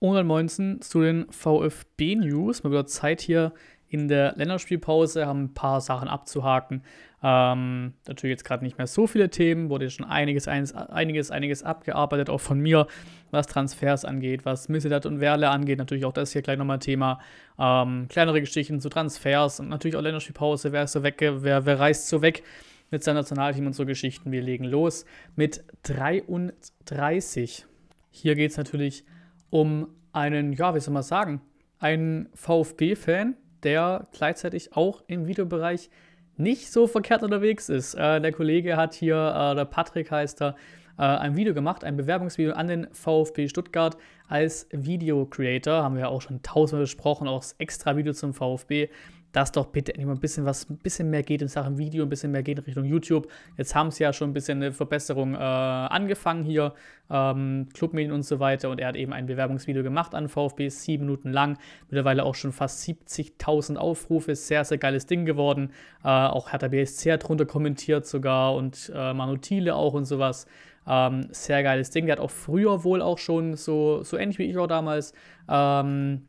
Und dann zu den VfB-News. Mal wieder Zeit hier in der Länderspielpause, haben ein paar Sachen abzuhaken. Ähm, natürlich jetzt gerade nicht mehr so viele Themen, wurde schon einiges, einiges, einiges, abgearbeitet, auch von mir, was Transfers angeht, was Missedat und Werle angeht. Natürlich auch das hier gleich nochmal Thema. Ähm, kleinere Geschichten zu Transfers und natürlich auch Länderspielpause. Wer ist so weg, wer, wer reist so weg mit seinem Nationalteam und so Geschichten? Wir legen los mit 33. Hier geht es natürlich um um einen, ja, wie soll man sagen, einen VfB-Fan, der gleichzeitig auch im Videobereich nicht so verkehrt unterwegs ist. Äh, der Kollege hat hier, äh, der Patrick heißt er, äh, ein Video gemacht, ein Bewerbungsvideo an den VfB Stuttgart als Video Creator. Haben wir ja auch schon tausendmal besprochen, auch das extra Video zum VfB dass doch bitte mal ein bisschen was, ein bisschen mehr geht in Sachen Video, ein bisschen mehr geht in Richtung YouTube. Jetzt haben sie ja schon ein bisschen eine Verbesserung äh, angefangen hier, ähm, Clubmedien und so weiter. Und er hat eben ein Bewerbungsvideo gemacht an VfB, sieben Minuten lang, mittlerweile auch schon fast 70.000 Aufrufe, sehr, sehr geiles Ding geworden. Äh, auch Hertha BSC hat drunter kommentiert sogar und äh, Manu Thiele auch und sowas. Ähm, sehr geiles Ding. Der hat auch früher wohl auch schon so, so ähnlich wie ich auch damals, ähm,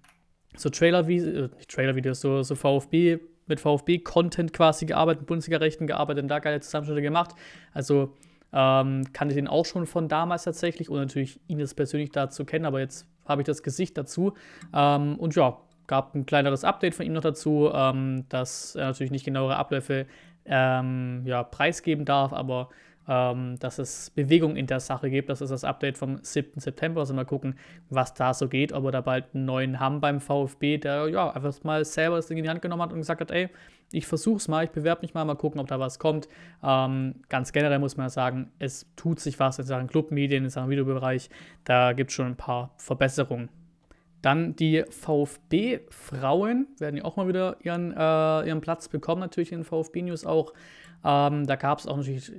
so Trailer, wie äh, Trailer-Videos, so, so VfB, mit VfB-Content quasi gearbeitet, mit Bundesliga-Rechten gearbeitet und da geile Zusammenschnitte gemacht. Also ähm, kannte den auch schon von damals tatsächlich und natürlich ihn jetzt persönlich dazu kennen, aber jetzt habe ich das Gesicht dazu. Ähm, und ja, gab ein kleineres Update von ihm noch dazu, ähm, dass er natürlich nicht genauere Abläufe ähm, ja, preisgeben darf, aber ähm, dass es Bewegung in der Sache gibt. Das ist das Update vom 7. September. Also mal gucken, was da so geht, ob wir da bald einen neuen haben beim VfB, der ja einfach mal selber das Ding in die Hand genommen hat und gesagt hat, ey, ich versuch's mal, ich bewerbe mich mal, mal gucken, ob da was kommt. Ähm, ganz generell muss man ja sagen, es tut sich was in Sachen Clubmedien, in Sachen Videobereich. Da gibt es schon ein paar Verbesserungen. Dann die VfB-Frauen werden ja auch mal wieder ihren, äh, ihren Platz bekommen, natürlich in den VfB-News auch. Ähm, da gab es auch natürlich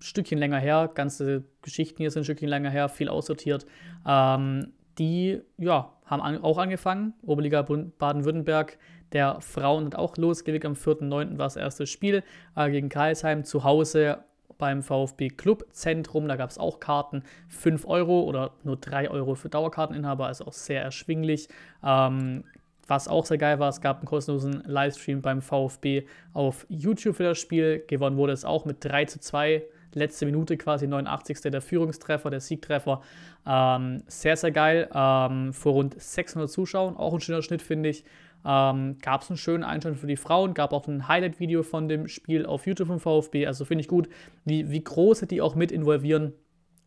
Stückchen länger her, ganze Geschichten hier sind ein Stückchen länger her, viel aussortiert. Ähm, die ja, haben an, auch angefangen. Oberliga Baden-Württemberg der Frauen hat auch losgelegt. Am 4.9. war das erste Spiel äh, gegen Karlsheim zu Hause beim VfB Clubzentrum. Da gab es auch Karten, 5 Euro oder nur 3 Euro für Dauerkarteninhaber, also auch sehr erschwinglich. Ähm, was auch sehr geil war, es gab einen kostenlosen Livestream beim VfB auf YouTube für das Spiel. Gewonnen wurde es auch mit 3 zu 2 letzte Minute quasi 89. der Führungstreffer, der Siegtreffer. Ähm, sehr, sehr geil. Ähm, vor rund 600 Zuschauern, auch ein schöner Schnitt, finde ich. Ähm, gab es einen schönen Einstand für die Frauen, gab auch ein Highlight-Video von dem Spiel auf YouTube vom VfB. Also finde ich gut, wie, wie große die auch mit involvieren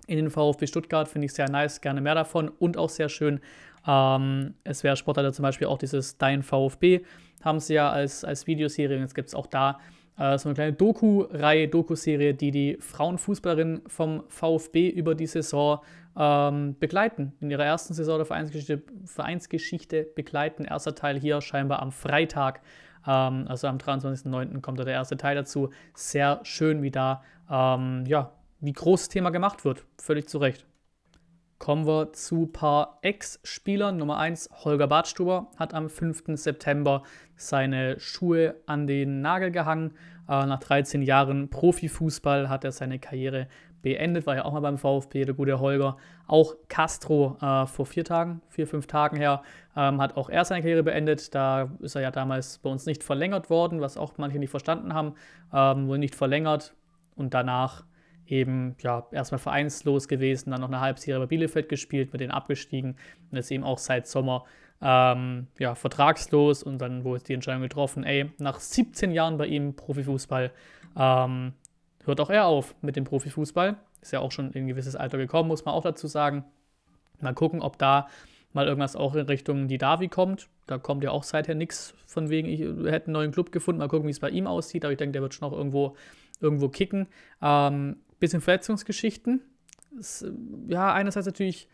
in den VfB Stuttgart. Finde ich sehr nice, gerne mehr davon und auch sehr schön. Ähm, es wäre Sportler zum Beispiel auch dieses Dein VfB, haben sie ja als, als Videoserie. Jetzt gibt es auch da äh, so eine kleine Doku-Reihe, Doku-Serie, die die Frauenfußballerinnen vom VfB über die Saison ähm, begleiten. In ihrer ersten Saison der Vereinsgeschichte, Vereinsgeschichte begleiten. Erster Teil hier scheinbar am Freitag ähm, also am 23.09. kommt da der erste Teil dazu. Sehr schön, wie da, ähm, ja, wie groß das Thema gemacht wird. Völlig zu Recht. Kommen wir zu ein paar Ex-Spielern. Nummer 1, Holger Bartstuber, hat am 5. September seine Schuhe an den Nagel gehangen. Äh, nach 13 Jahren Profifußball hat er seine Karriere beendet, war ja auch mal beim VfB, der gute Holger. Auch Castro äh, vor vier Tagen, vier, fünf Tagen her, ähm, hat auch er seine Karriere beendet. Da ist er ja damals bei uns nicht verlängert worden, was auch manche nicht verstanden haben. Ähm, wurde nicht verlängert und danach eben ja erstmal vereinslos gewesen, dann noch eine halbe Serie bei Bielefeld gespielt, mit denen abgestiegen und jetzt eben auch seit Sommer ähm, ja, vertragslos und dann wurde die Entscheidung getroffen, ey, nach 17 Jahren bei ihm Profifußball ähm, hört auch er auf mit dem Profifußball. Ist ja auch schon in ein gewisses Alter gekommen, muss man auch dazu sagen. Mal gucken, ob da mal irgendwas auch in Richtung die Davi kommt. Da kommt ja auch seither nichts von wegen, ich hätte einen neuen Club gefunden. Mal gucken, wie es bei ihm aussieht. Aber ich denke, der wird schon auch irgendwo, irgendwo kicken. Ähm, bisschen Verletzungsgeschichten. Ist, ja, einerseits natürlich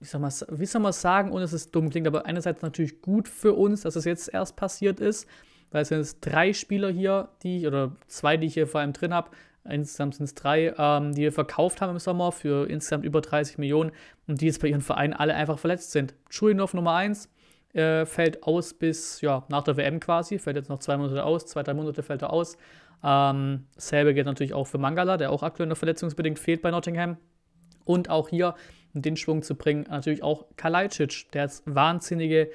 wie soll, man, wie soll man sagen, ohne dass es dumm klingt, aber einerseits natürlich gut für uns, dass es jetzt erst passiert ist, weil es sind jetzt drei Spieler hier, die oder zwei, die ich hier vor allem drin habe, insgesamt sind es drei, ähm, die wir verkauft haben im Sommer für insgesamt über 30 Millionen und die jetzt bei ihren Vereinen alle einfach verletzt sind. Churinov Nummer 1 äh, fällt aus bis, ja, nach der WM quasi, fällt jetzt noch zwei Monate aus, zwei, drei Monate fällt er aus. Ähm, selbe gilt natürlich auch für Mangala, der auch aktuell noch verletzungsbedingt fehlt bei Nottingham. Und auch hier in den Schwung zu bringen. Natürlich auch Kalajdzic, der jetzt wahnsinnige,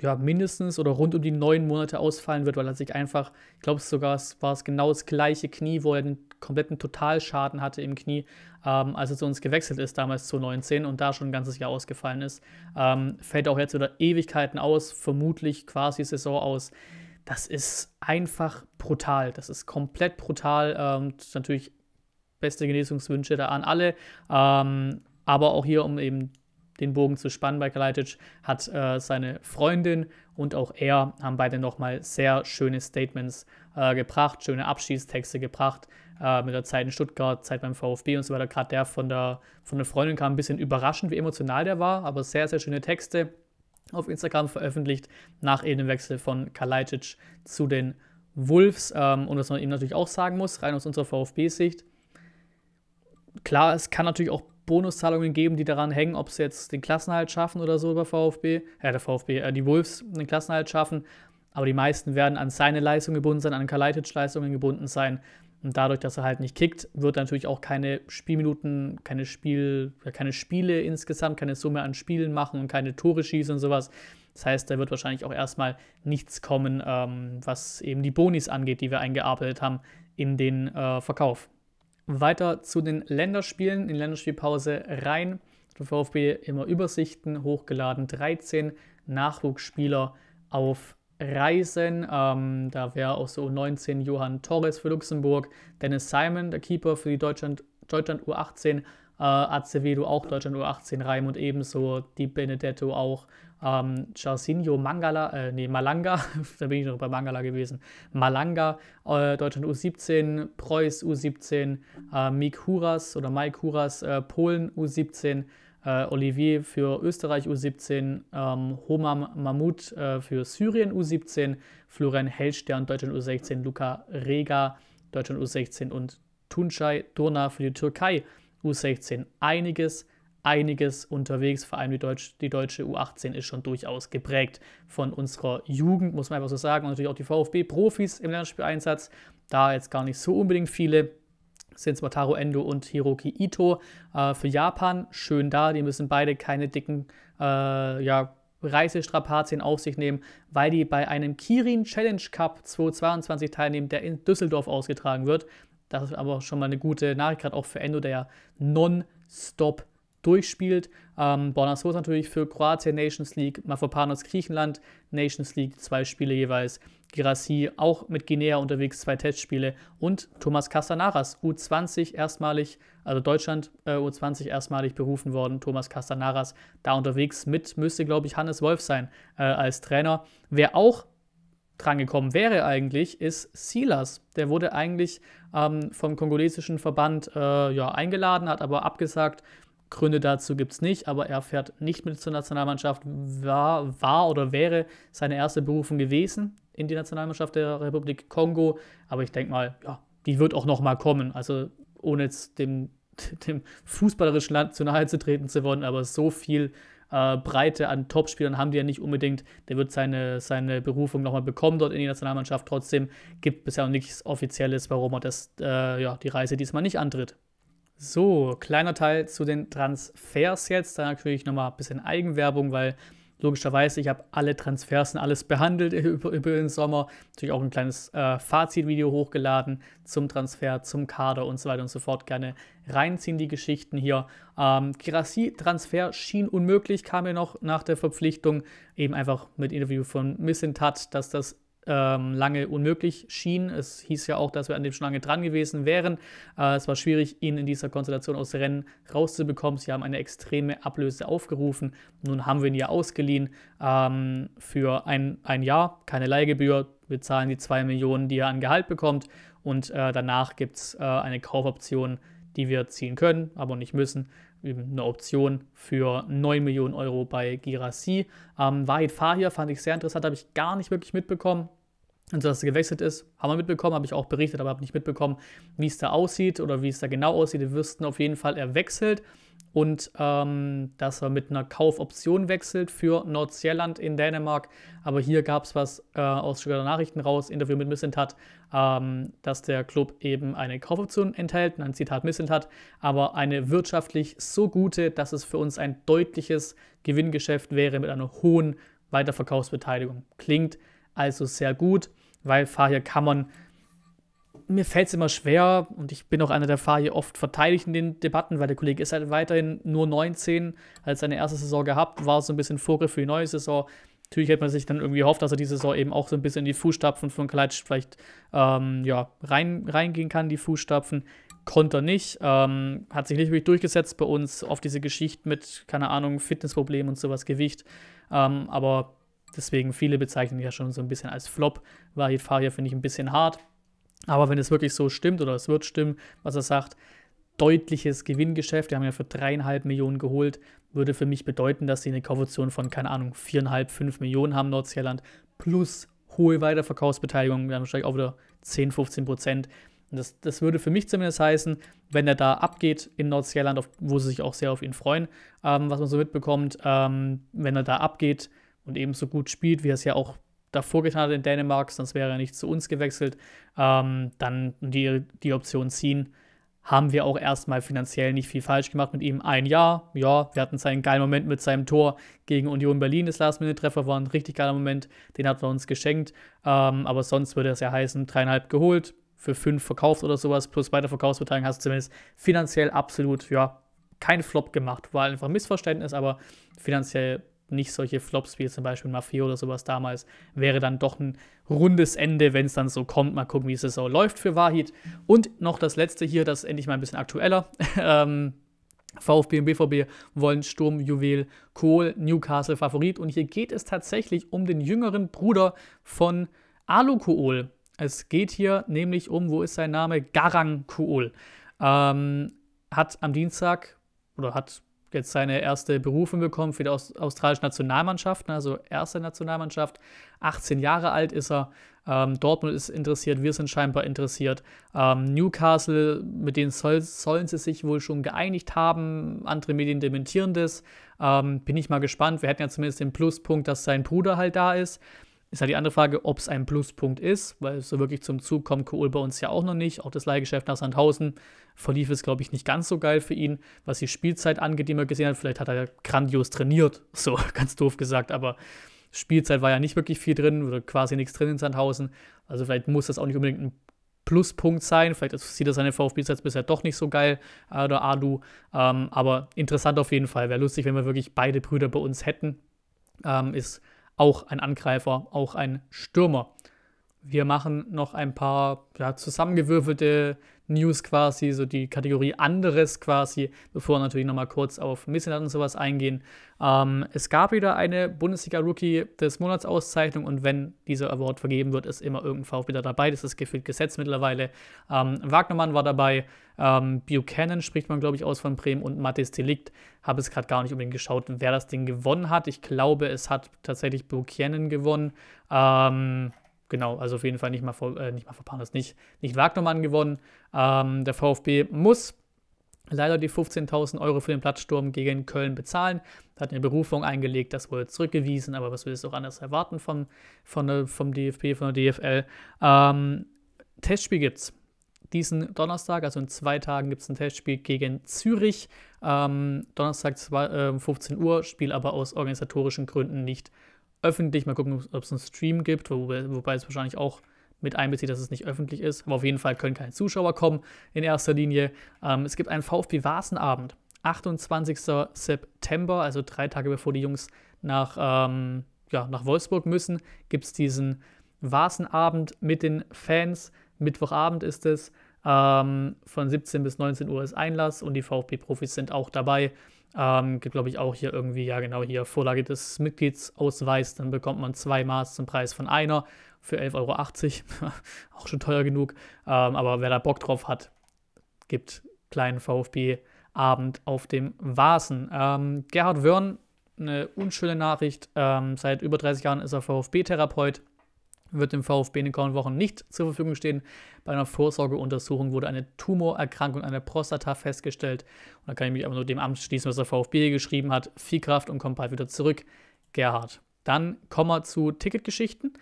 ja, mindestens oder rund um die neun Monate ausfallen wird, weil er sich einfach, ich glaube sogar, es war es genau das gleiche Knie, wo er den kompletten Totalschaden hatte im Knie, ähm, als er zu uns gewechselt ist, damals zu 19 und da schon ein ganzes Jahr ausgefallen ist. Ähm, fällt auch jetzt wieder Ewigkeiten aus, vermutlich quasi Saison aus. Das ist einfach brutal. Das ist komplett brutal. Ähm, natürlich beste Genesungswünsche da an alle. Ähm, aber auch hier, um eben den Bogen zu spannen bei Kalajdzic, hat äh, seine Freundin und auch er haben beide nochmal sehr schöne Statements äh, gebracht, schöne Abschiedstexte gebracht. Äh, mit der Zeit in Stuttgart, Zeit beim VfB und so weiter. Gerade der von der von der Freundin kam ein bisschen überraschend, wie emotional der war, aber sehr, sehr schöne Texte auf Instagram veröffentlicht, nach eben dem Wechsel von Kalajdzic zu den Wolves. Ähm, und was man ihm natürlich auch sagen muss, rein aus unserer VfB-Sicht, klar, es kann natürlich auch Bonuszahlungen geben, die daran hängen, ob sie jetzt den Klassenhalt schaffen oder so über VfB, ja, der VfB, äh, die Wolves den Klassenhalt schaffen. Aber die meisten werden an seine Leistung gebunden sein, an Kalaitic-Leistungen gebunden sein. Und dadurch, dass er halt nicht kickt, wird natürlich auch keine Spielminuten, keine, Spiel, keine Spiele insgesamt, keine Summe an Spielen machen und keine Tore schießen und sowas. Das heißt, da wird wahrscheinlich auch erstmal nichts kommen, ähm, was eben die Bonis angeht, die wir eingearbeitet haben in den äh, Verkauf. Weiter zu den Länderspielen, in Länderspielpause rein. Der VfB immer Übersichten hochgeladen, 13 Nachwuchsspieler auf Reisen. Ähm, da wäre auch so 19 Johann Torres für Luxemburg, Dennis Simon, der Keeper für die Deutschland, Deutschland U18, äh, Acevedo auch Deutschland U18, Raimund ebenso, die Benedetto auch ähm, Jairzinho Mangala, äh, nee, Malanga, da bin ich noch bei Mangala gewesen, Malanga, äh, Deutschland U17, Preuß U17, äh, Mik Huras oder Mike Huras, äh, Polen U17, äh, Olivier für Österreich U17, ähm, Homam Mahmoud äh, für Syrien U17, Florian Hellstern Deutschland U16, Luca Rega Deutschland U16 und Tunçay Durna für die Türkei U16. Einiges einiges unterwegs. Vor allem die, Deutsch, die deutsche U18 ist schon durchaus geprägt von unserer Jugend, muss man einfach so sagen. Und natürlich auch die VfB-Profis im Lernspieleinsatz. Da jetzt gar nicht so unbedingt viele sind es Wataru Endo und Hiroki Ito äh, für Japan. Schön da, die müssen beide keine dicken äh, ja, Reisestrapazien auf sich nehmen, weil die bei einem Kirin Challenge Cup 2022 teilnehmen, der in Düsseldorf ausgetragen wird. Das ist aber schon mal eine gute Nachricht, gerade auch für Endo, der ja non-stop durchspielt. Ähm, Bornasos natürlich für Kroatien Nations League, Mafopanos Griechenland Nations League, zwei Spiele jeweils. Girassi auch mit Guinea unterwegs, zwei Testspiele. Und Thomas Castanaras, U20 erstmalig, also Deutschland äh, U20 erstmalig berufen worden. Thomas Castanaras da unterwegs mit, müsste glaube ich Hannes Wolf sein äh, als Trainer. Wer auch drangekommen wäre eigentlich, ist Silas. Der wurde eigentlich ähm, vom kongolesischen Verband äh, ja, eingeladen, hat aber abgesagt, Gründe dazu gibt es nicht, aber er fährt nicht mit zur Nationalmannschaft, war, war oder wäre seine erste Berufung gewesen in die Nationalmannschaft der Republik Kongo. Aber ich denke mal, ja, die wird auch nochmal kommen. Also ohne jetzt dem, dem fußballerischen Land zu nahe zu treten zu wollen, aber so viel äh, Breite an Topspielern haben die ja nicht unbedingt. Der wird seine, seine Berufung nochmal bekommen dort in die Nationalmannschaft. Trotzdem gibt es bisher noch nichts Offizielles, warum er das, äh, ja, die Reise diesmal nicht antritt. So, kleiner Teil zu den Transfers jetzt. Da natürlich nochmal ein bisschen Eigenwerbung, weil logischerweise, ich habe alle Transfers und alles behandelt über, über, den Sommer. Natürlich auch ein kleines äh, Fazitvideo hochgeladen zum Transfer, zum Kader und so weiter und so fort. Gerne reinziehen die Geschichten hier. Ähm, Kirassi-Transfer schien unmöglich, kam mir noch nach der Verpflichtung. Eben einfach mit Interview von Missintat, dass das ähm, lange unmöglich schien. Es hieß ja auch, dass wir an dem schon lange dran gewesen wären. Äh, es war schwierig, ihn in dieser Konstellation aus Rennen rauszubekommen. Sie haben eine extreme Ablöse aufgerufen. Nun haben wir ihn ja ausgeliehen ähm, für ein, ein Jahr, keine Leihgebühr. Wir zahlen die 2 Millionen, die er an Gehalt bekommt. Und äh, danach gibt es äh, eine Kaufoption, die wir ziehen können, aber nicht müssen eine Option für 9 Millionen Euro bei Girassi. Ähm, Wahid Fahir fand ich sehr interessant, habe ich gar nicht wirklich mitbekommen. Und so, also, dass er gewechselt ist, haben wir mitbekommen, habe ich auch berichtet, aber habe nicht mitbekommen, wie es da aussieht oder wie es da genau aussieht. Wir wüssten auf jeden Fall, er wechselt und ähm, dass er mit einer Kaufoption wechselt für Nordsjælland in Dänemark. Aber hier gab es was äh, aus Stuttgarter Nachrichten raus, Interview mit Missentat, ähm, dass der Club eben eine Kaufoption enthält, ein Zitat Missentat, aber eine wirtschaftlich so gute, dass es für uns ein deutliches Gewinngeschäft wäre mit einer hohen Weiterverkaufsbeteiligung. Klingt also sehr gut weil Fahrer kann man, mir fällt es immer schwer und ich bin auch einer, der Fahir oft verteidigt in den Debatten, weil der Kollege ist halt weiterhin nur 19, hat seine erste Saison gehabt, war so ein bisschen Vorgriff für die neue Saison. Natürlich hätte man sich dann irgendwie gehofft, dass er diese Saison eben auch so ein bisschen in die Fußstapfen von Kalitsch vielleicht ähm, ja, rein, reingehen kann, die Fußstapfen. Konnte er nicht, ähm, hat sich nicht wirklich durchgesetzt bei uns, auf diese Geschichte mit, keine Ahnung, Fitnessproblemen und sowas, Gewicht. Ähm, aber Deswegen viele bezeichnen ja schon so ein bisschen als Flop. War hier Faria, finde ich, ein bisschen hart. Aber wenn es wirklich so stimmt oder es wird stimmen, was er sagt, deutliches Gewinngeschäft, wir haben ja für dreieinhalb Millionen geholt, würde für mich bedeuten, dass sie eine Kaufoption von, keine Ahnung, viereinhalb, fünf Millionen haben, Nordsjælland, plus hohe Weiterverkaufsbeteiligung, wir haben wahrscheinlich auch wieder 10, 15 Prozent. das, das würde für mich zumindest heißen, wenn er da abgeht in Nordsjælland, wo sie sich auch sehr auf ihn freuen, ähm, was man so mitbekommt, ähm, wenn er da abgeht, und ebenso gut spielt, wie er es ja auch davor getan hat in Dänemark, sonst wäre er nicht zu uns gewechselt, ähm, dann die, die Option ziehen, haben wir auch erstmal finanziell nicht viel falsch gemacht mit ihm. Ein Jahr, ja, wir hatten seinen geilen Moment mit seinem Tor gegen Union Berlin. Das Last-Minute-Treffer war ein richtig geiler Moment, den hat er uns geschenkt. Ähm, aber sonst würde es ja heißen, dreieinhalb geholt, für fünf verkauft oder sowas, plus weiter Verkaufsbeteiligung hast du zumindest finanziell absolut, ja, kein Flop gemacht. War einfach ein Missverständnis, aber finanziell nicht solche Flops wie zum Beispiel Mafia oder sowas damals, wäre dann doch ein rundes Ende, wenn es dann so kommt. Mal gucken, wie es so läuft für Wahid. Und noch das letzte hier, das ist endlich mal ein bisschen aktueller. ähm, VfB und BVB wollen Sturm, Juwel, Kohl, Newcastle Favorit. Und hier geht es tatsächlich um den jüngeren Bruder von Alu Kohl. Es geht hier nämlich um, wo ist sein Name? Garang Kohl. Ähm, hat am Dienstag oder hat jetzt seine erste Berufung bekommen für die australische Nationalmannschaft, ne, also erste Nationalmannschaft. 18 Jahre alt ist er. Ähm, Dortmund ist interessiert, wir sind scheinbar interessiert. Ähm, Newcastle, mit denen soll, sollen sie sich wohl schon geeinigt haben. Andere Medien dementieren das. Ähm, bin ich mal gespannt. Wir hätten ja zumindest den Pluspunkt, dass sein Bruder halt da ist. Ist halt die andere Frage, ob es ein Pluspunkt ist, weil so wirklich zum Zug kommt Kohl bei uns ja auch noch nicht. Auch das Leihgeschäft nach Sandhausen verlief es, glaube ich, nicht ganz so geil für ihn, was die Spielzeit angeht, die man gesehen hat. Vielleicht hat er grandios trainiert, so ganz doof gesagt, aber Spielzeit war ja nicht wirklich viel drin oder quasi nichts drin in Sandhausen. Also vielleicht muss das auch nicht unbedingt ein Pluspunkt sein. Vielleicht sieht er seine VfB-Sets bisher doch nicht so geil äh, oder Adu. Ähm, aber interessant auf jeden Fall. Wäre lustig, wenn wir wirklich beide Brüder bei uns hätten. Ähm, ist auch ein Angreifer, auch ein Stürmer. Wir machen noch ein paar ja, zusammengewürfelte News quasi, so die Kategorie anderes quasi, bevor wir natürlich nochmal kurz auf Missland und sowas eingehen. Ähm, es gab wieder eine Bundesliga-Rookie des Monats Auszeichnung und wenn dieser Award vergeben wird, ist immer irgendein VfB da dabei. Das ist gefühlt Gesetz mittlerweile. Ähm, Wagnermann war dabei, ähm, Buchanan spricht man, glaube ich, aus von Bremen und Mathis Delikt. Habe es gerade gar nicht unbedingt geschaut, wer das Ding gewonnen hat. Ich glaube, es hat tatsächlich Buchanan gewonnen. Ähm, genau, also auf jeden Fall nicht mal vor, äh, nicht mal verpaaren, das nicht, nicht Wagnermann gewonnen. Ähm, der VfB muss leider die 15.000 Euro für den Platzsturm gegen Köln bezahlen. Hat eine Berufung eingelegt, das wurde zurückgewiesen, aber was willst du auch anders erwarten äh, vom, von, vom DFB, von der DFL? Ähm, Testspiel es. Diesen Donnerstag, also in zwei Tagen, gibt es ein Testspiel gegen Zürich. Ähm, Donnerstag zwei, äh, 15 Uhr, Spiel aber aus organisatorischen Gründen nicht öffentlich. Mal gucken, ob es einen Stream gibt, wo, wobei es wahrscheinlich auch mit einbezieht, dass es nicht öffentlich ist. Aber auf jeden Fall können keine Zuschauer kommen in erster Linie. Ähm, es gibt einen VfB-Vasenabend, 28. September, also drei Tage bevor die Jungs nach, ähm, ja, nach Wolfsburg müssen, gibt es diesen Vasenabend mit den Fans. Mittwochabend ist es. Ähm, von 17 bis 19 Uhr ist Einlass und die VfB-Profis sind auch dabei. Ähm, gibt, glaube ich, auch hier irgendwie, ja genau, hier Vorlage des Mitgliedsausweis, dann bekommt man zwei Maß zum Preis von einer für 11,80 Euro. auch schon teuer genug. Ähm, aber wer da Bock drauf hat, gibt kleinen VfB-Abend auf dem Vasen. Ähm, Gerhard Wörn, eine unschöne Nachricht. Ähm, seit über 30 Jahren ist er VfB-Therapeut wird dem VfB in den kommenden Wochen nicht zur Verfügung stehen. Bei einer Vorsorgeuntersuchung wurde eine Tumorerkrankung an der Prostata festgestellt. Und da kann ich mich aber nur dem Amt was der VfB hier geschrieben hat. Viel Kraft und kommt bald wieder zurück. Gerhard. Dann kommen wir zu Ticketgeschichten.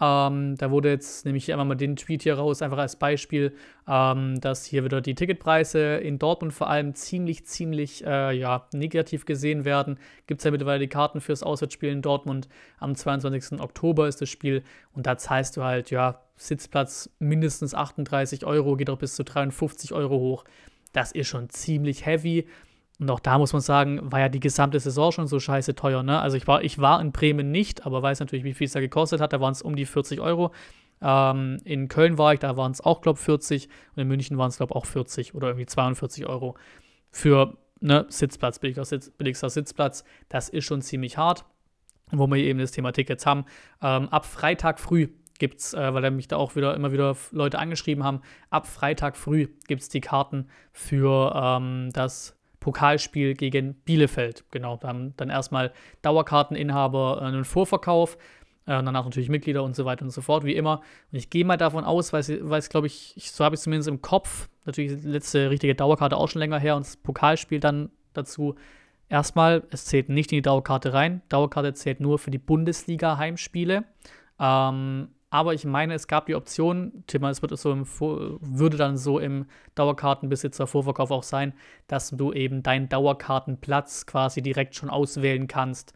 Ähm, da wurde jetzt, nehme ich einfach mal den Tweet hier raus, einfach als Beispiel, ähm, dass hier wieder die Ticketpreise in Dortmund vor allem ziemlich, ziemlich äh, ja, negativ gesehen werden. Gibt es ja mittlerweile die Karten fürs Auswärtsspiel in Dortmund. Am 22. Oktober ist das Spiel und da zahlst du halt, ja, Sitzplatz mindestens 38 Euro, geht auch bis zu 53 Euro hoch. Das ist schon ziemlich heavy. Und auch da muss man sagen, war ja die gesamte Saison schon so scheiße teuer. Ne? Also ich war, ich war in Bremen nicht, aber weiß natürlich, wie viel es da gekostet hat. Da waren es um die 40 Euro. Ähm, in Köln war ich, da waren es auch, glaube ich, 40. Und in München waren es, glaube ich, auch 40 oder irgendwie 42 Euro für ne, Sitzplatz, billigster, Sitz, billigster Sitzplatz. Das ist schon ziemlich hart, wo wir eben das Thema Tickets haben. Ähm, ab Freitag früh gibt es, äh, weil mich da auch wieder immer wieder Leute angeschrieben haben, ab Freitag früh gibt es die Karten für ähm, das Pokalspiel gegen Bielefeld. Genau, da haben dann erstmal Dauerkarteninhaber äh, einen Vorverkauf, äh, danach natürlich Mitglieder und so weiter und so fort, wie immer. Und ich gehe mal davon aus, weil es, glaube ich, so habe ich zumindest im Kopf, natürlich die letzte richtige Dauerkarte auch schon länger her und das Pokalspiel dann dazu. Erstmal, es zählt nicht in die Dauerkarte rein. Dauerkarte zählt nur für die Bundesliga-Heimspiele. Ähm, aber ich meine, es gab die Option, Thema, es wird so im, würde dann so im Dauerkartenbesitzer Vorverkauf auch sein, dass du eben deinen Dauerkartenplatz quasi direkt schon auswählen kannst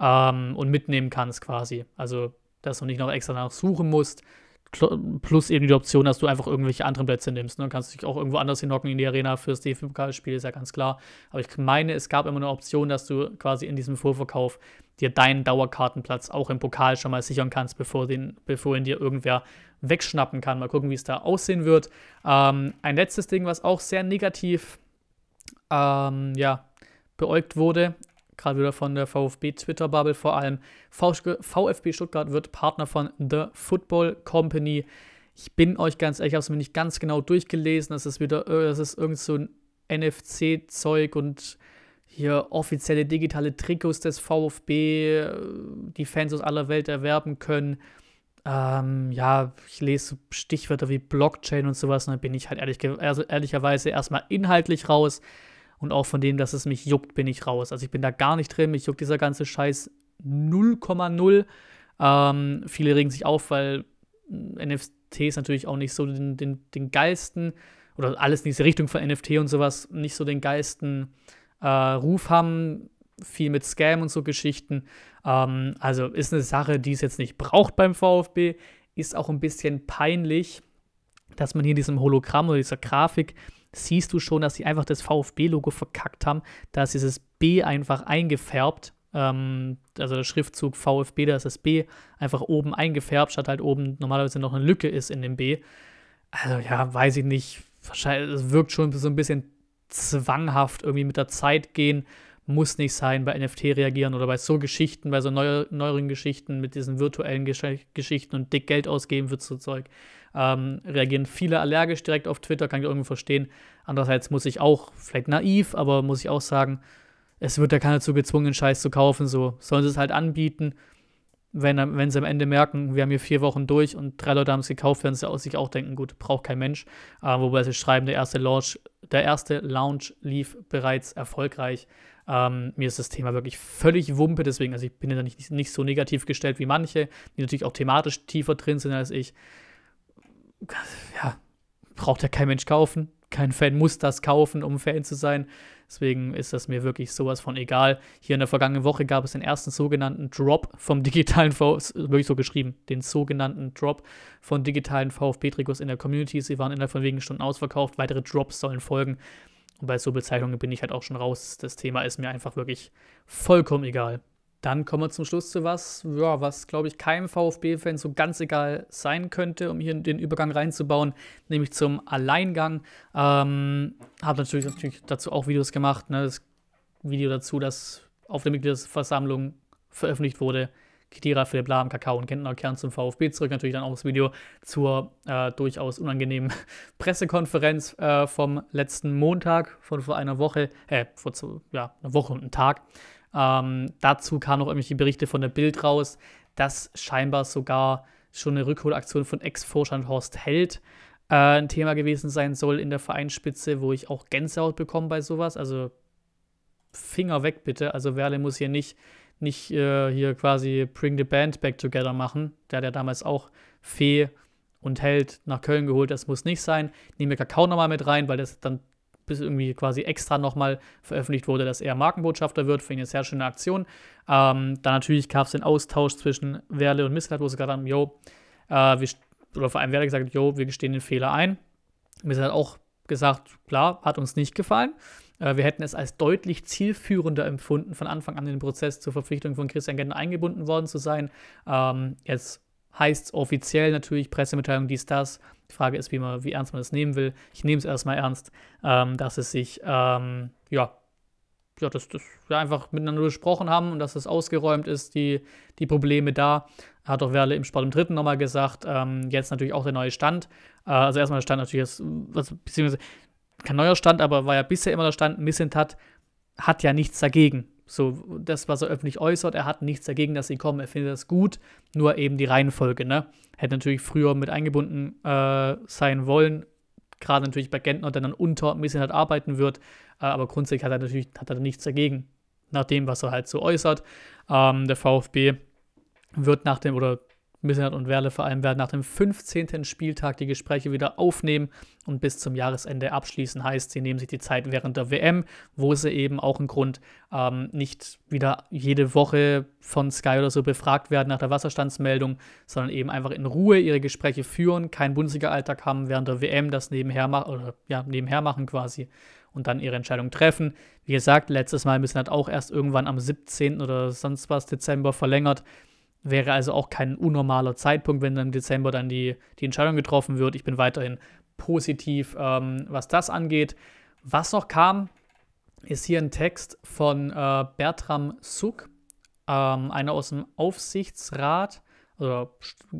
ähm, und mitnehmen kannst quasi. Also, dass du nicht noch extra danach suchen musst. Plus eben die Option, dass du einfach irgendwelche anderen Plätze nimmst. Dann Ne? Du dich auch irgendwo anders hinhocken in die Arena fürs DFB-Pokalspiel, ist ja ganz klar. Aber ich meine, es gab immer eine Option, dass du quasi in diesem Vorverkauf dir deinen Dauerkartenplatz auch im Pokal schon mal sichern kannst, bevor, den, bevor ihn dir irgendwer wegschnappen kann. Mal gucken, wie es da aussehen wird. Ähm, ein letztes Ding, was auch sehr negativ ähm, ja, beäugt wurde, gerade wieder von der VfB-Twitter-Bubble vor allem. VfB Stuttgart wird Partner von The Football Company. Ich bin euch ganz ehrlich, ich habe es mir nicht ganz genau durchgelesen. Das ist wieder, äh, das ist irgend so ein NFC-Zeug und hier offizielle digitale Trikots des VfB, äh, die Fans aus aller Welt erwerben können. Ähm, ja, ich lese Stichwörter wie Blockchain und sowas und dann bin ich halt ehrlich, also ehrlicherweise erstmal inhaltlich raus und auch von dem, dass es mich juckt, bin ich raus. Also ich bin da gar nicht drin, mich juckt dieser ganze Scheiß 0,0. Ähm, viele regen sich auf, weil NFTs natürlich auch nicht so den, den, den geilsten oder alles in diese Richtung von NFT und sowas nicht so den geilsten äh, Ruf haben, viel mit Scam und so Geschichten. Ähm, also ist eine Sache, die es jetzt nicht braucht beim VfB. Ist auch ein bisschen peinlich, dass man hier in diesem Hologramm oder dieser Grafik siehst du schon, dass sie einfach das VfB-Logo verkackt haben. Da ist dieses B einfach eingefärbt. Ähm, also der Schriftzug VfB, da ist das B einfach oben eingefärbt, statt halt oben normalerweise noch eine Lücke ist in dem B. Also ja, weiß ich nicht. Wahrscheinlich, es wirkt schon so ein bisschen zwanghaft irgendwie mit der Zeit gehen. Muss nicht sein, bei NFT reagieren oder bei so Geschichten, bei so neu, neueren Geschichten mit diesen virtuellen Gesch Geschichten und dick Geld ausgeben für so Zeug. Ähm, reagieren viele allergisch direkt auf Twitter, kann ich irgendwie verstehen. Andererseits muss ich auch, vielleicht naiv, aber muss ich auch sagen, es wird ja keiner dazu gezwungen, Scheiß zu kaufen, so sollen sie es halt anbieten wenn, wenn sie am Ende merken, wir haben hier vier Wochen durch und drei Leute haben es gekauft, werden sie sich auch denken, gut, braucht kein Mensch. Äh, wobei sie schreiben, der erste Launch, der erste Launch lief bereits erfolgreich. Ähm, mir ist das Thema wirklich völlig Wumpe, deswegen, also ich bin da nicht, nicht so negativ gestellt wie manche, die natürlich auch thematisch tiefer drin sind als ich. Ja, braucht ja kein Mensch kaufen. Kein Fan muss das kaufen, um Fan zu sein. Deswegen ist das mir wirklich sowas von egal. Hier in der vergangenen Woche gab es den ersten sogenannten Drop vom digitalen VfB, wirklich so geschrieben, den sogenannten Drop von digitalen VfB-Trikots in der Community. Sie waren innerhalb von wenigen Stunden ausverkauft. Weitere Drops sollen folgen. Und bei so Bezeichnungen bin ich halt auch schon raus. Das Thema ist mir einfach wirklich vollkommen egal. Dann kommen wir zum Schluss zu was, ja, was glaube ich keinem VfB-Fan so ganz egal sein könnte, um hier den Übergang reinzubauen, nämlich zum Alleingang. Ähm, Habe natürlich, natürlich dazu auch Videos gemacht. Ne? Das Video dazu, das auf der Mitgliedsversammlung veröffentlicht wurde. Kedira, Philipp Lahm, Kakao und Kentner Kern zum VfB zurück. Natürlich dann auch das Video zur äh, durchaus unangenehmen Pressekonferenz äh, vom letzten Montag von vor einer Woche, äh, vor ja, einer Woche und einem Tag. Ähm, dazu kamen auch irgendwelche Berichte von der Bild raus, dass scheinbar sogar schon eine Rückholaktion von Ex-Vorstand Horst Held äh, ein Thema gewesen sein soll in der Vereinsspitze, wo ich auch Gänsehaut bekomme bei sowas. Also Finger weg bitte. Also Werle muss hier nicht, nicht äh, hier quasi Bring the Band Back Together machen. Der hat ja damals auch Fee und Held nach Köln geholt. Das muss nicht sein. Nehme Kakao nochmal mit rein, weil das dann bis irgendwie quasi extra nochmal veröffentlicht wurde, dass er Markenbotschafter wird, finde ich eine sehr schöne Aktion. Ähm, dann natürlich gab es den Austausch zwischen Werle und Misrat, wo sie gerade haben, yo, äh, wir, oder vor allem Werle gesagt, yo, wir gestehen den Fehler ein. Misrat hat auch gesagt, klar, hat uns nicht gefallen. Äh, wir hätten es als deutlich zielführender empfunden, von Anfang an in den Prozess zur Verpflichtung von Christian Gentner eingebunden worden zu sein. Ähm, jetzt heißt es offiziell natürlich Pressemitteilung dies, das. Die Frage ist, wie, man, wie ernst man das nehmen will. Ich nehme es erstmal ernst, ähm, dass es sich, ähm, ja, ja, dass, dass wir einfach miteinander besprochen haben und dass es ausgeräumt ist, die, die Probleme da. Hat auch Werle im Sport im Dritten nochmal gesagt. Ähm, jetzt natürlich auch der neue Stand. Äh, also erstmal der Stand natürlich, jetzt, also, beziehungsweise kein neuer Stand, aber war ja bisher immer der Stand. Missent hat, hat ja nichts dagegen so das, was er öffentlich äußert. Er hat nichts dagegen, dass sie kommen. Er findet das gut, nur eben die Reihenfolge. Ne? Hätte natürlich früher mit eingebunden äh, sein wollen, gerade natürlich bei Gentner, der dann unter ein bisschen halt arbeiten wird. Äh, aber grundsätzlich hat er natürlich hat er nichts dagegen, nach dem, was er halt so äußert. Ähm, der VfB wird nach dem, oder Missenat und Werle vor allem werden nach dem 15. Spieltag die Gespräche wieder aufnehmen und bis zum Jahresende abschließen. Heißt, sie nehmen sich die Zeit während der WM, wo sie eben auch einen Grund ähm, nicht wieder jede Woche von Sky oder so befragt werden nach der Wasserstandsmeldung, sondern eben einfach in Ruhe ihre Gespräche führen, keinen Bundesliga-Alltag haben während der WM, das nebenher, mach oder, ja, nebenher machen quasi und dann ihre Entscheidung treffen. Wie gesagt, letztes Mal müssen auch erst irgendwann am 17. oder sonst was Dezember verlängert. Wäre also auch kein unnormaler Zeitpunkt, wenn dann im Dezember dann die, die Entscheidung getroffen wird. Ich bin weiterhin positiv, ähm, was das angeht. Was noch kam, ist hier ein Text von äh, Bertram Suck, ähm, einer aus dem Aufsichtsrat oder also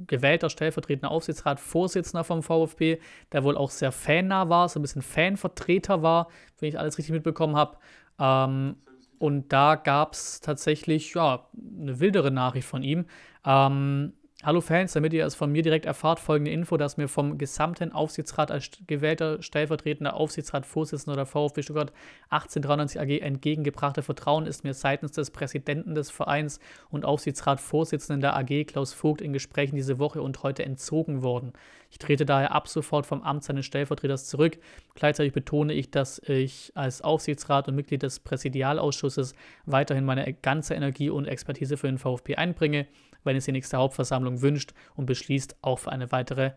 gewählter stellvertretender Aufsichtsrat, Vorsitzender vom VfB, der wohl auch sehr fannah war, so ein bisschen Fanvertreter war, wenn ich alles richtig mitbekommen habe. Ähm, und da gab es tatsächlich ja, eine wildere Nachricht von ihm. Ähm, Hallo Fans, damit ihr es von mir direkt erfahrt, folgende Info, dass mir vom gesamten Aufsichtsrat als gewählter stellvertretender Aufsichtsratsvorsitzender der VfB Stuttgart 1893 AG entgegengebrachte Vertrauen ist mir seitens des Präsidenten des Vereins und Aufsichtsratsvorsitzenden der AG Klaus Vogt in Gesprächen diese Woche und heute entzogen worden. Ich trete daher ab sofort vom Amt seines Stellvertreters zurück. Gleichzeitig betone ich, dass ich als Aufsichtsrat und Mitglied des Präsidialausschusses weiterhin meine ganze Energie und Expertise für den VfB einbringe wenn es die nächste Hauptversammlung wünscht und beschließt, auch für eine weitere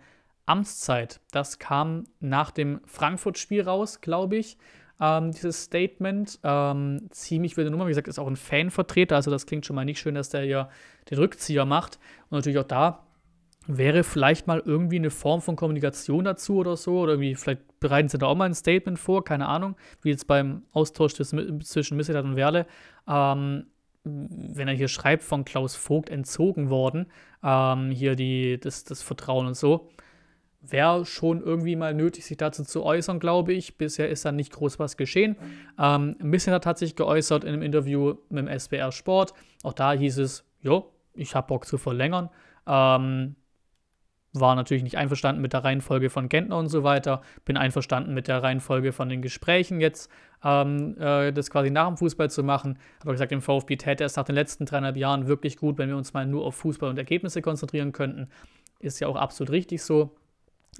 Amtszeit. Das kam nach dem Frankfurt-Spiel raus, glaube ich. Ähm, dieses Statement. Ähm, ziemlich wilde Nummer. Wie gesagt, ist auch ein Fanvertreter, also das klingt schon mal nicht schön, dass der ja den Rückzieher macht. Und natürlich auch da wäre vielleicht mal irgendwie eine Form von Kommunikation dazu oder so. Oder irgendwie, vielleicht bereiten sie da auch mal ein Statement vor, keine Ahnung, wie jetzt beim Austausch zwischen Missedat und Werle. Ähm, wenn er hier schreibt, von Klaus Vogt entzogen worden, ähm, hier die, das, das Vertrauen und so, wäre schon irgendwie mal nötig, sich dazu zu äußern, glaube ich. Bisher ist da nicht groß was geschehen. Ähm, ein bisschen hat sich geäußert in einem Interview mit dem SBR Sport. Auch da hieß es, jo, ich habe Bock zu verlängern. Ähm, war natürlich nicht einverstanden mit der Reihenfolge von Gentner und so weiter, bin einverstanden mit der Reihenfolge von den Gesprächen jetzt, ähm, äh, das quasi nach dem Fußball zu machen. Hat auch gesagt, im VfB täte es nach den letzten dreieinhalb Jahren wirklich gut, wenn wir uns mal nur auf Fußball und Ergebnisse konzentrieren könnten. Ist ja auch absolut richtig so.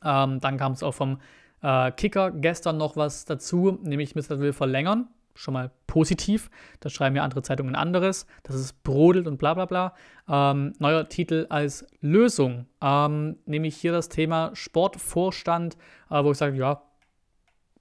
Ähm, dann kam es auch vom äh, Kicker gestern noch was dazu, nämlich Mr. will verlängern schon mal positiv. Da schreiben ja andere Zeitungen anderes, dass es brodelt und bla bla bla. Ähm, neuer Titel als Lösung, ähm, nämlich hier das Thema Sportvorstand, äh, wo ich sage, ja,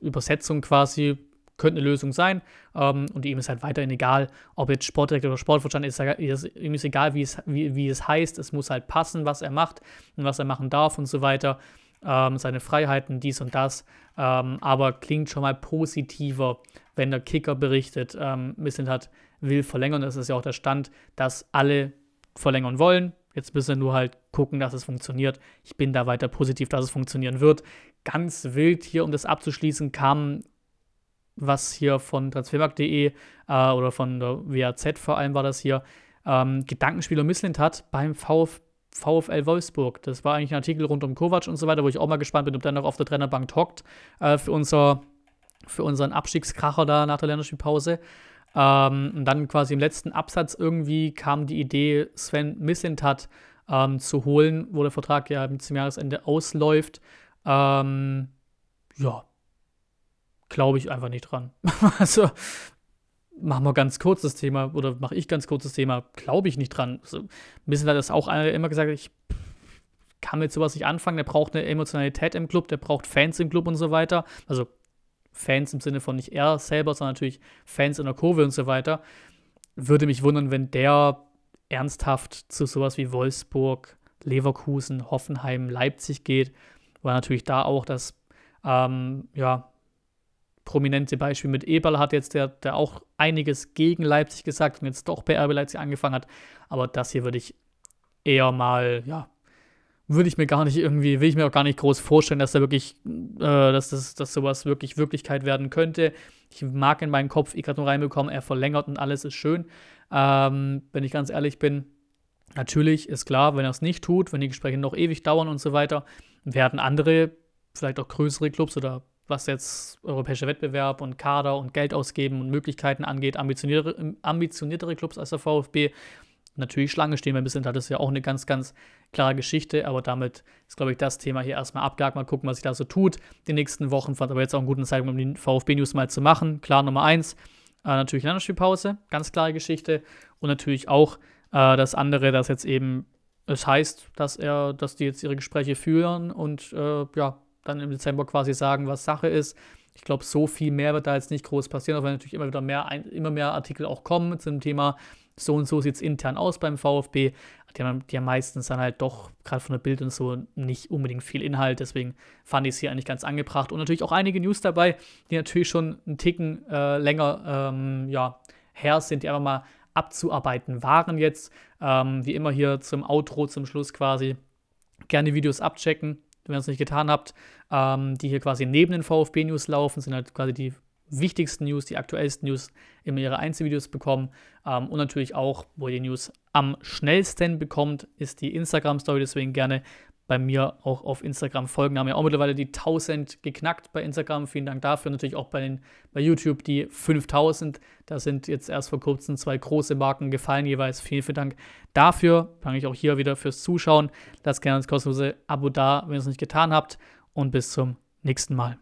Übersetzung quasi könnte eine Lösung sein. Ähm, und ihm ist halt weiterhin egal, ob jetzt Sportdirektor oder Sportvorstand ist ihm ist egal, wie es, wie, wie es heißt. Es muss halt passen, was er macht und was er machen darf und so weiter ähm, seine Freiheiten, dies und das. Ähm, aber klingt schon mal positiver, wenn der Kicker berichtet, ähm, hat will verlängern. Das ist ja auch der Stand, dass alle verlängern wollen. Jetzt müssen wir nur halt gucken, dass es funktioniert. Ich bin da weiter positiv, dass es funktionieren wird. Ganz wild hier, um das abzuschließen, kam was hier von transfermarkt.de äh, oder von der WAZ vor allem war das hier, ähm, Gedankenspieler Misslind hat beim VfB VfL Wolfsburg. Das war eigentlich ein Artikel rund um Kovac und so weiter, wo ich auch mal gespannt bin, ob der noch auf der Trainerbank hockt äh, für, unser, für unseren Abstiegskracher da nach der Länderspielpause. Ähm, und dann quasi im letzten Absatz irgendwie kam die Idee, Sven Missentat ähm, zu holen, wo der Vertrag ja zum Jahresende ausläuft. Ähm, ja, glaube ich einfach nicht dran. also machen wir ganz kurz das Thema oder mache ich ganz kurz das Thema, glaube ich nicht dran. Also, Missen hat das auch immer gesagt, ich kann mit sowas nicht anfangen, der braucht eine Emotionalität im Club, der braucht Fans im Club und so weiter. Also Fans im Sinne von nicht er selber, sondern natürlich Fans in der Kurve und so weiter. Würde mich wundern, wenn der ernsthaft zu sowas wie Wolfsburg, Leverkusen, Hoffenheim, Leipzig geht, weil natürlich da auch das ähm, ja, prominente Beispiel mit Eberl hat jetzt der, der auch einiges gegen Leipzig gesagt und jetzt doch bei RB Leipzig angefangen hat. Aber das hier würde ich eher mal, ja, würde ich mir gar nicht irgendwie, will ich mir auch gar nicht groß vorstellen, dass da wirklich, äh, dass, das, dass sowas wirklich Wirklichkeit werden könnte. Ich mag in meinen Kopf ich gerade nur reinbekommen, er verlängert und alles ist schön. Ähm, wenn ich ganz ehrlich bin, natürlich ist klar, wenn er es nicht tut, wenn die Gespräche noch ewig dauern und so weiter, werden andere, vielleicht auch größere Clubs oder was jetzt europäischer Wettbewerb und Kader und Geld ausgeben und Möglichkeiten angeht, ambitioniertere, ambitioniertere Clubs als der VfB. Natürlich Schlange stehen wir ein bisschen, das ist ja auch eine ganz, ganz klare Geschichte, aber damit ist, glaube ich, das Thema hier erstmal abgehakt. Mal gucken, was sich da so tut. Die nächsten Wochen fand aber jetzt auch einen guten Zeitpunkt, um die VfB-News mal zu machen. Klar, Nummer eins, äh, natürlich Länderspielpause, ganz klare Geschichte und natürlich auch äh, das andere, dass jetzt eben es heißt, dass er, dass die jetzt ihre Gespräche führen und äh, ja, dann im Dezember quasi sagen, was Sache ist. Ich glaube, so viel mehr wird da jetzt nicht groß passieren, auch wenn natürlich immer wieder mehr, immer mehr Artikel auch kommen zum Thema so und so sieht es intern aus beim VfB. Die haben, die haben meistens dann halt doch, gerade von der Bild und so, nicht unbedingt viel Inhalt. Deswegen fand ich es hier eigentlich ganz angebracht. Und natürlich auch einige News dabei, die natürlich schon einen Ticken äh, länger ähm, ja, her sind, die einfach mal abzuarbeiten waren jetzt. Ähm, wie immer hier zum Outro, zum Schluss quasi. Gerne Videos abchecken, wenn ihr es nicht getan habt, ähm, die hier quasi neben den VfB-News laufen, sind halt quasi die wichtigsten News, die aktuellsten News immer ihre Einzelvideos bekommen. Ähm, und natürlich auch, wo ihr die News am schnellsten bekommt, ist die Instagram-Story. Deswegen gerne bei mir auch auf Instagram folgen. Haben ja auch mittlerweile die 1000 geknackt bei Instagram. Vielen Dank dafür. Natürlich auch bei, den, bei YouTube die 5000. Da sind jetzt erst vor kurzem zwei große Marken gefallen jeweils. Vielen, vielen Dank dafür. Danke ich auch hier wieder fürs Zuschauen. Lasst gerne das kostenlose Abo da, wenn ihr es nicht getan habt. Und bis zum nächsten Mal.